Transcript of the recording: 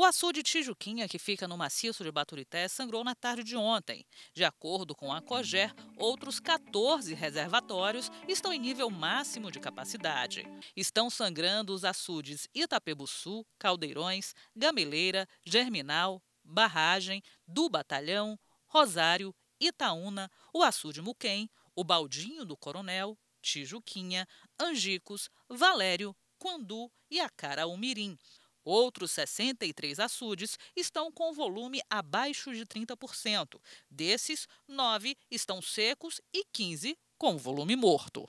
O açude Tijuquinha, que fica no maciço de Baturité, sangrou na tarde de ontem. De acordo com a COGER, outros 14 reservatórios estão em nível máximo de capacidade. Estão sangrando os açudes Itapebuçu, Caldeirões, Gameleira, Germinal, Barragem, do Batalhão, Rosário, Itaúna, o açude Muquem, o Baldinho do Coronel, Tijuquinha, Angicos, Valério, Quandu e Acaraú Mirim. Outros 63 açudes estão com volume abaixo de 30%. Desses, 9 estão secos e 15 com volume morto.